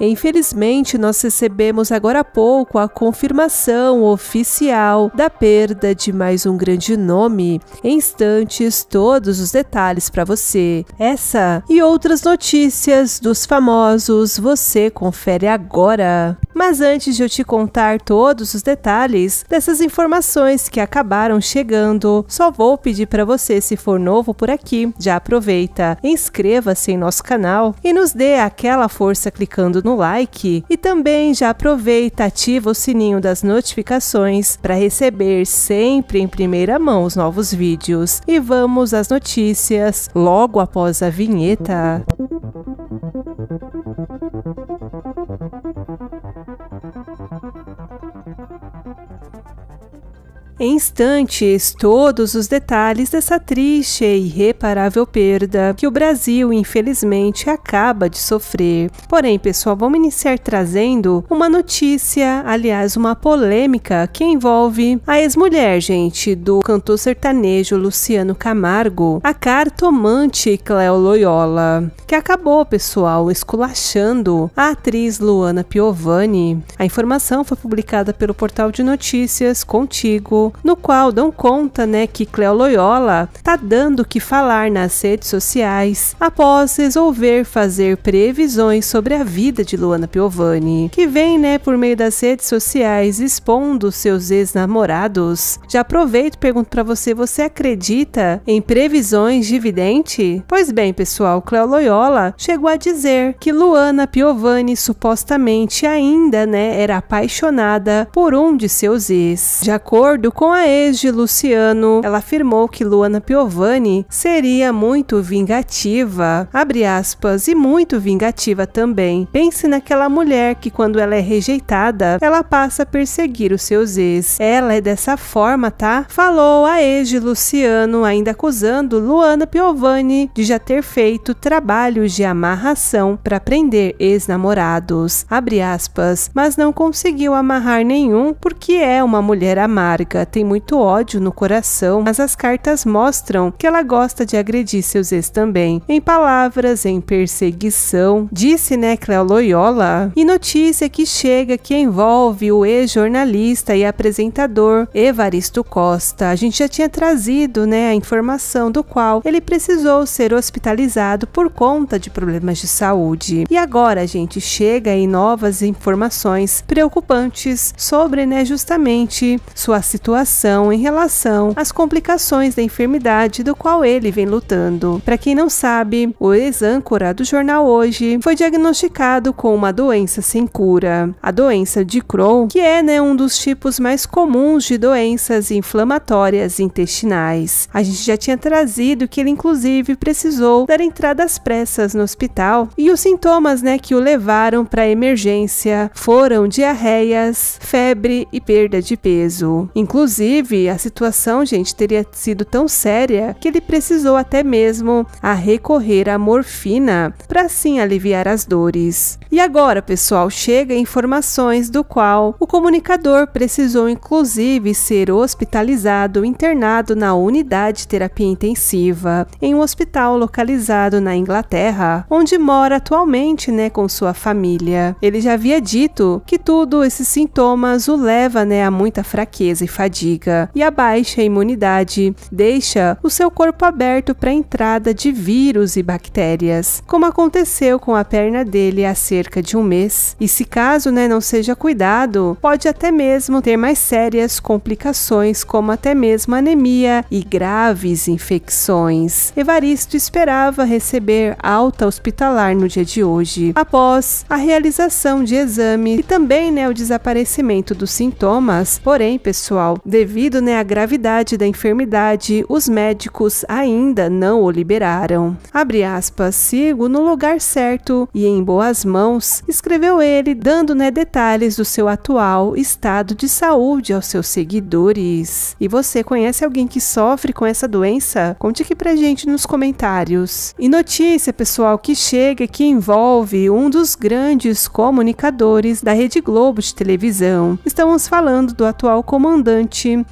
Infelizmente, nós recebemos agora há pouco a confirmação oficial da perda de mais um grande nome. Em instantes, todos os detalhes para você. Essa e outras notícias dos famosos você confere agora. Mas antes de eu te contar todos os detalhes dessas informações que acabaram chegando, só vou pedir para você, se for novo por aqui, já aproveita, inscreva-se em nosso canal e nos dê aquela força clicando no no like e também já aproveita, ativa o sininho das notificações para receber sempre em primeira mão os novos vídeos. E vamos às notícias logo após a vinheta. em instantes todos os detalhes dessa triste e irreparável perda que o Brasil, infelizmente, acaba de sofrer. Porém, pessoal, vamos iniciar trazendo uma notícia, aliás, uma polêmica que envolve a ex-mulher, gente, do cantor sertanejo Luciano Camargo, a cartomante Cleo Loyola, que acabou, pessoal, esculachando a atriz Luana Piovani. A informação foi publicada pelo portal de notícias Contigo no qual dão conta, né, que Cleo Loyola tá dando o que falar nas redes sociais após resolver fazer previsões sobre a vida de Luana Piovani, que vem, né, por meio das redes sociais expondo seus ex-namorados. Já aproveito e pergunto para você, você acredita em previsões de vidente? Pois bem, pessoal, Cleo Loyola chegou a dizer que Luana Piovani supostamente ainda, né, era apaixonada por um de seus ex. De acordo com a ex de Luciano, ela afirmou que Luana Piovani seria muito vingativa, abre aspas, e muito vingativa também. Pense naquela mulher que quando ela é rejeitada, ela passa a perseguir os seus ex. Ela é dessa forma, tá? Falou a ex de Luciano, ainda acusando Luana Piovani de já ter feito trabalhos de amarração para prender ex-namorados, abre aspas, mas não conseguiu amarrar nenhum porque é uma mulher amarga, tem muito ódio no coração, mas as cartas mostram que ela gosta de agredir seus ex também. Em palavras, em perseguição, disse né Cleo Loyola. E notícia que chega que envolve o ex-jornalista e apresentador Evaristo Costa. A gente já tinha trazido né, a informação do qual ele precisou ser hospitalizado por conta de problemas de saúde. E agora a gente chega em novas informações preocupantes sobre né, justamente sua situação atuação em relação às complicações da enfermidade do qual ele vem lutando. Para quem não sabe, o ex-âncora do jornal Hoje foi diagnosticado com uma doença sem cura, a doença de Crohn, que é né, um dos tipos mais comuns de doenças inflamatórias intestinais. A gente já tinha trazido que ele inclusive precisou dar entrada às pressas no hospital e os sintomas né, que o levaram para a emergência foram diarreias, febre e perda de peso. Inclusive Inclusive, a situação, gente, teria sido tão séria que ele precisou até mesmo a recorrer à morfina para assim aliviar as dores. E agora, pessoal, chega informações do qual o comunicador precisou inclusive ser hospitalizado, internado na unidade de terapia intensiva em um hospital localizado na Inglaterra, onde mora atualmente, né, com sua família. Ele já havia dito que tudo esses sintomas o leva, né, a muita fraqueza e fadiga fadiga e a baixa imunidade deixa o seu corpo aberto para a entrada de vírus e bactérias, como aconteceu com a perna dele há cerca de um mês. E se caso né, não seja cuidado, pode até mesmo ter mais sérias complicações, como até mesmo anemia e graves infecções. Evaristo esperava receber alta hospitalar no dia de hoje, após a realização de exame e também né, o desaparecimento dos sintomas. Porém, pessoal, Devido né, à gravidade da enfermidade, os médicos ainda não o liberaram. Abre aspas, sigo no lugar certo e em boas mãos, escreveu ele, dando né, detalhes do seu atual estado de saúde aos seus seguidores. E você conhece alguém que sofre com essa doença? Conte aqui pra gente nos comentários. E notícia, pessoal, que chega que envolve um dos grandes comunicadores da Rede Globo de televisão. Estamos falando do atual comandante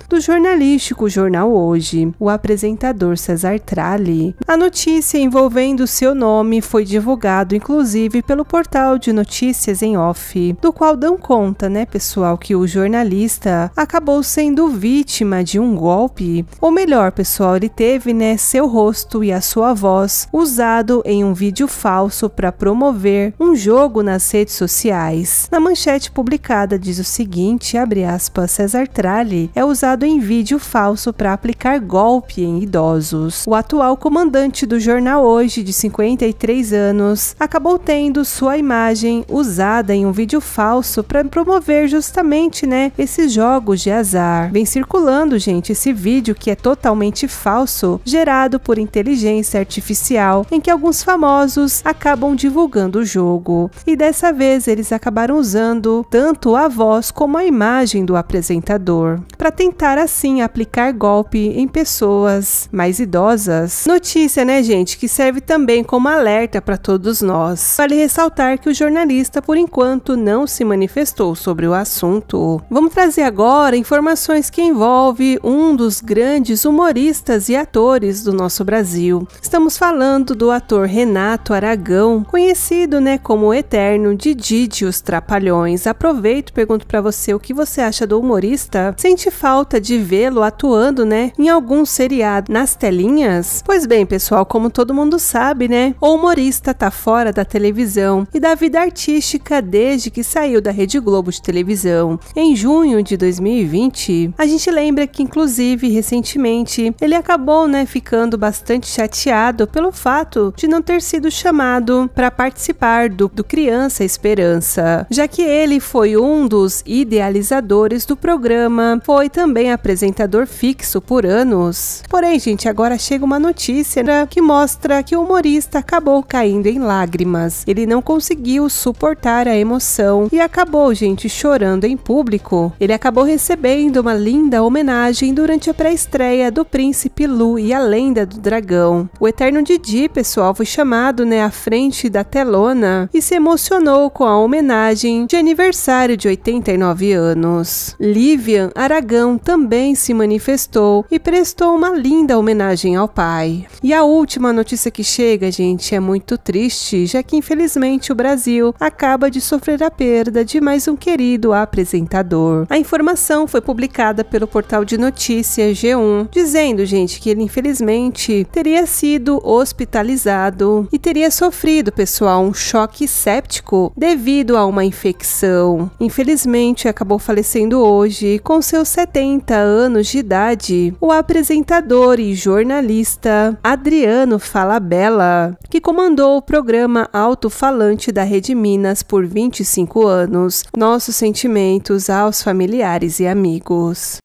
do jornalístico Jornal Hoje, o apresentador Cesar Tralli. A notícia envolvendo seu nome foi divulgado inclusive pelo portal de notícias em off, do qual dão conta, né, pessoal, que o jornalista acabou sendo vítima de um golpe, ou melhor, pessoal, ele teve, né, seu rosto e a sua voz usado em um vídeo falso para promover um jogo nas redes sociais. Na manchete publicada diz o seguinte, abre aspas, Cesar Tralli é usado em vídeo falso para aplicar golpe em idosos. O atual comandante do jornal Hoje, de 53 anos, acabou tendo sua imagem usada em um vídeo falso para promover justamente, né, esses jogos de azar. Vem circulando, gente, esse vídeo que é totalmente falso, gerado por inteligência artificial, em que alguns famosos acabam divulgando o jogo. E dessa vez eles acabaram usando tanto a voz como a imagem do apresentador para tentar assim aplicar golpe em pessoas mais idosas. Notícia, né, gente, que serve também como alerta para todos nós. Vale ressaltar que o jornalista, por enquanto, não se manifestou sobre o assunto. Vamos trazer agora informações que envolve um dos grandes humoristas e atores do nosso Brasil. Estamos falando do ator Renato Aragão, conhecido, né, como o eterno Didi de Os Trapalhões. Aproveito e pergunto para você o que você acha do humorista. Sente falta de vê-lo atuando, né, em algum seriado nas telinhas? Pois bem, pessoal, como todo mundo sabe, né, o humorista tá fora da televisão e da vida artística desde que saiu da Rede Globo de televisão. Em junho de 2020, a gente lembra que inclusive recentemente ele acabou, né, ficando bastante chateado pelo fato de não ter sido chamado para participar do, do Criança Esperança, já que ele foi um dos idealizadores do programa. Foi foi também apresentador fixo por anos. Porém, gente, agora chega uma notícia né, que mostra que o humorista acabou caindo em lágrimas. Ele não conseguiu suportar a emoção e acabou, gente, chorando em público. Ele acabou recebendo uma linda homenagem durante a pré-estreia do Príncipe Lu e a Lenda do Dragão. O eterno Didi, pessoal, foi chamado né, à frente da telona e se emocionou com a homenagem de aniversário de 89 anos. Livian Aragão dragão também se manifestou e prestou uma linda homenagem ao pai. E a última notícia que chega, gente, é muito triste, já que infelizmente o Brasil acaba de sofrer a perda de mais um querido apresentador. A informação foi publicada pelo portal de notícias G1, dizendo, gente, que ele infelizmente teria sido hospitalizado e teria sofrido, pessoal, um choque séptico devido a uma infecção. Infelizmente acabou falecendo hoje com seus 70 anos de idade, o apresentador e jornalista Adriano Falabella, que comandou o programa Alto-Falante da Rede Minas por 25 anos. Nossos sentimentos aos familiares e amigos.